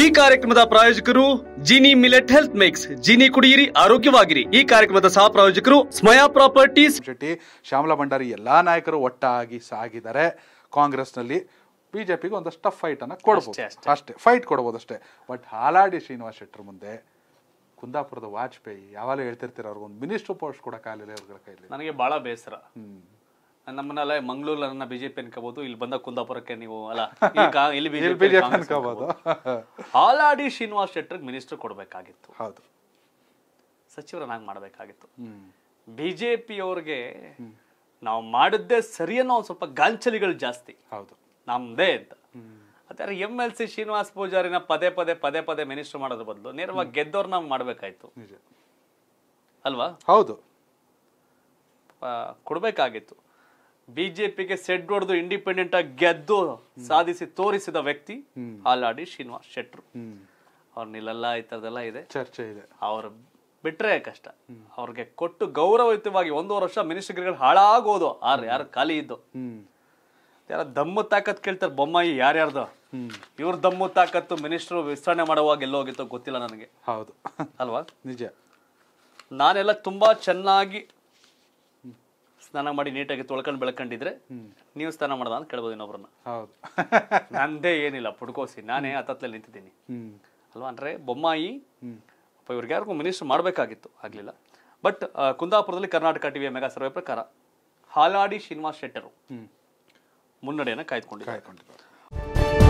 ಈ ಕಾರ್ಯಕ್ರಮದ ಪ್ರಾಯೋಜಕರು Jini millet health mix Jini ಕುಡಿಯಿರಿ ಆರೋಗ್ಯವಾಗಿರಿ ಈ ಕಾರ್ಯಕ್ರಮದ ಸಹ ಪ್ರಾಯೋಜಕರು ಸ್ಮಯಾ ಪ್ರಾಪರ್ಟೀಸ್ ಶೆಟ್ಟಿ ಶ್ಯಾಮಲಾ ಭಂಡಾರಿ ಎಲ್ಲಾ ನಾಯಕರು ಒಟ್ಟಾಗಿ ಸಾಗಿದ್ದಾರೆ ಕಾಂಗ್ರೆಸ್ನಲ್ಲಿ ಬಿಜೆಪಿಗೆ ಒಂದಷ್ಟು ಟಫ್ ಫೈಟ್ ಅನ್ನ ಕೊಡಬಹುದು ಅಷ್ಟೇ ಫೈಟ್ ಕೊಡಬಹುದು ಅಷ್ಟೇ ಬಟ್ ಹಾಲಾಡಿ ಶ್ರೀನಿವಾಸ್ ಶೆಟ್ಟರ್ ಮುಂದೆ ಕುಂದಾಪುರದ ವಾಜಪೇಯಿ ಯಾವಾಗಲೂ ಹೇಳ್ತಿರ್ತಾರೆ ಒಂದು ಮಿನಿಸ್ಟರ್ ಪೋಸ್ಟ್ ಕೊಡೋಕ್ಕಾಗಲಿಲ್ಲ ಇವ್ರಗಳ ಕೈಲಿ ನನಗೆ ಬಹಳ ಬೇಸರ ನಮ್ಮನ್ನೆಲ್ಲ ಮಂಗಳೂರನ್ನ ಬಿಜೆಪಿ ಅನ್ಕೋಬಹುದು ಇಲ್ಲಿ ಬಂದ ಕುಂದಾಪುರಕ್ಕೆ ನೀವು ಅಲ್ಲ ಇಲ್ಲಿ ಬಿಜೆಪಿ ಹಾಲಾಡಿ ಶ್ರೀನಿವಾಸ್ ಶೆಟ್ಟರ್ ಮಿನಿಸ್ಟರ್ ಕೊಡಬೇಕಾಗಿತ್ತು ಹೌದು ಸಚಿವರನ್ನಾಗಿ ಮಾಡಬೇಕಾಗಿತ್ತು ಬಿಜೆಪಿಯವ್ರಿಗೆ ನಾವು ಮಾಡಿದ್ದೇ ಸರಿ ಅನ್ನೋ ಒಂದು ಸ್ವಲ್ಪ ಗಾಂಚಲಿಗಳು ಜಾಸ್ತಿ ಹೌದು ನಮ್ದೇ ಅಂತ ಅದರ ಎಂ ಎಲ್ ಸಿ ಶ್ರೀನಿವಾಸ್ ಪೂಜಾರಿನ ಪದೇ ಪದೇ ಪದೇ ಪದೇ ಮಿನಿಸ್ಟರ್ ಮಾಡೋದ್ರ ಬದಲು ನೇರವಾಗಿ ಗೆದ್ದವ್ರನ್ನ ಮಾಡ್ಬೇಕಾಯ್ತು ಅಲ್ವಾ ಹೌದು ಕೊಡಬೇಕಾಗಿತ್ತು ಬಿಜೆಪಿಗೆ ಸೆಡ್ ಹೊಡೆದು ಇಂಡಿಪೆಂಡೆಂಟ್ ಆಗಿ ಗೆದ್ದು ಸಾಧಿಸಿ ತೋರಿಸಿದ ವ್ಯಕ್ತಿ ಹಾಲಾಡಿ ಶ್ರೀನಿವಾಸ್ ಶೆಟ್ರು ನಿಲ್ಲಲ್ಲ ಈ ತರದೆಲ್ಲ ಇದೆ ಚರ್ಚೆ ಇದೆ ಅವ್ರ ಬಿಟ್ರೆ ಕಷ್ಟ ಅವ್ರಿಗೆ ಕೊಟ್ಟು ಗೌರವಯುತವಾಗಿ ಒಂದೂವರೆ ವರ್ಷ ಮಿನಿಸ್ಟ್ರಿಗಳು ಹಾಳಾಗೋದು ಆರ್ ಯಾರು ಖಾಲಿ ಇದ್ದು ಯಾರ ದಮ್ಮು ತಾಕತ್ ಕೇಳ್ತಾರೆ ಬೊಮ್ಮಾಯಿ ಯಾರ್ಯಾರ್ದು ಇವ್ರ ದಮ್ಮು ತಾಕತ್ತು ಮಿನಿಸ್ಟರ್ ವಿಸ್ತರಣೆ ಮಾಡುವಾಗ ಹೋಗಿತ್ತು ಗೊತ್ತಿಲ್ಲ ನನಗೆ ಹೌದು ಅಲ್ವಾ ನಿಜ ನಾನೆಲ್ಲ ತುಂಬಾ ಚೆನ್ನಾಗಿ ಸ್ನಾನ ಮಾಡಿ ನೀಟಾಗಿ ತೊಳ್ಕೊಂಡು ಬೆಳ್ಕೊಂಡಿದ್ರೆ ನೀವು ಸ್ನಾನ ಮಾಡ್ದ ಅಂತ ಕೇಳ್ಬೋದು ಇನ್ನೊಬ್ರನ್ನ ಹೌದು ನಂದೇ ಏನಿಲ್ಲ ಪುಡ್ಕೋಸಿ ನಾನೇ ಹತ್ತತ್ಲಲ್ಲಿ ನಿಂತಿದ್ದೀನಿ ಅಲ್ವಾ ಅಂದ್ರೆ ಬೊಮ್ಮಾಯಿ ಇವ್ರಿಗೆ ಯಾರಿಗೂ ಮಿನಿಸ್ಟರ್ ಮಾಡಬೇಕಾಗಿತ್ತು ಆಗಲಿಲ್ಲ ಬಟ್ ಕುಂದಾಪುರದಲ್ಲಿ ಕರ್ನಾಟಕ ಟಿವಿಯ ಮೆಗಾ ಸರ್ವೆ ಪ್ರಕಾರ ಹಾಲಾಡಿ ಶ್ರೀನಿವಾಸ್ ಶೆಟ್ಟರು ಮುನ್ನಡೆಯನ್ನು ಕಾಯ್ದುಕೊಂಡಿದ್ದಾರೆ